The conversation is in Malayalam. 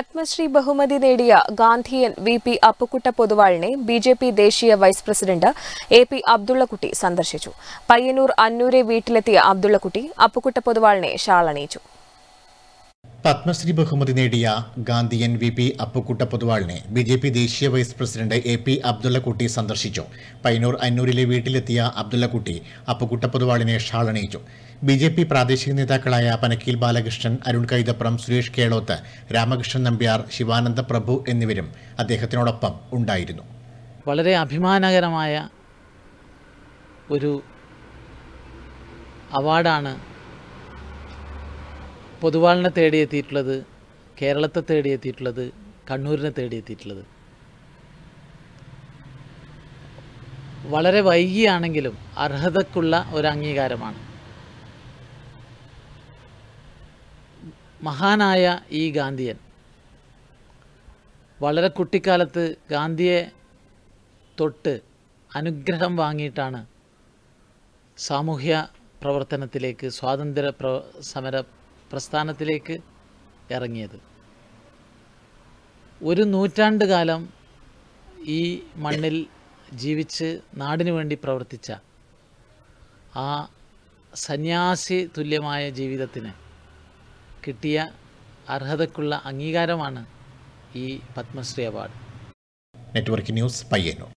പത്മശ്രീ ബഹുമതി നേടിയ ഗാന്ധിയൻ വി പി അപ്പുക്കുട്ട പൊതുവാളിനെ ബി ജെ പി ദേശീയ vice president A P Abdullakutty സന്ദർശിച്ചു പയ്യന്നൂർ അന്നൂരെ വീട്ടിലെത്തിയ അബ്ദുള്ളക്കുട്ടി അപ്പുക്കുട്ട പൊതുവാളിനെ ഷാളണിയിച്ചു പത്മശ്രീ ബഹുമതി നേടിയ ഗാന്ധിയൻ വി പി അപ്പുക്കുട്ട പൊതുവാളിനെ ബി ജെ പി ദേശീയ vice president A P Abdullakutty സന്ദർശിച്ചു പയ്യന്നൂർ അന്നൂരിലെ വീട്ടിലെത്തിയ അബ്ദുള്ളക്കുട്ടി അപ്പുക്കുട്ട പൊതുവാളിനെ ഷാളണിയിച്ചു ബി ജെ പി പ്രാദേശിക നേതാക്കളായ പനക്കീൽ ബാലകൃഷ്ണൻ അരുൺ കൈതപ്രം സുരേഷ് കേളോത്ത് രാമകൃഷ്ണൻ നമ്പ്യാർ ശിവാനന്ദ പ്രഭു എന്നിവരും അദ്ദേഹത്തിനോടൊപ്പം ഉണ്ടായിരുന്നു വളരെ അഭിമാനകരമായ ഒരു അവാർഡാണ് പൊതുവാളിനെ തേടിയെത്തിയിട്ടുള്ളത് കേരളത്തെ തേടിയെത്തിയിട്ടുള്ളത് കണ്ണൂരിനെ തേടിയെത്തിയിട്ടുള്ളത് വളരെ വൈകിയാണെങ്കിലും അർഹതക്കുള്ള ഒരു അംഗീകാരമാണ് മഹാനായ ഈ ഗാന്ധിയൻ വളരെ കുട്ടിക്കാലത്ത് ഗാന്ധിയെ തൊട്ട് അനുഗ്രഹം വാങ്ങിയിട്ടാണ് സാമൂഹ്യ പ്രവർത്തനത്തിലേക്ക് സ്വാതന്ത്ര്യ പ്ര സമര പ്രസ്ഥാനത്തിലേക്ക് ഇറങ്ങിയത് ഒരു നൂറ്റാണ്ട് കാലം ഈ മണ്ണിൽ ജീവിച്ച് നാടിനു വേണ്ടി പ്രവർത്തിച്ച ആ സന്യാസി തുല്യമായ ജീവിതത്തിന് കിട്ടിയ അർഹതക്കുള്ള അംഗീകാരമാണ് ഈ Padmashri award network news Payyanur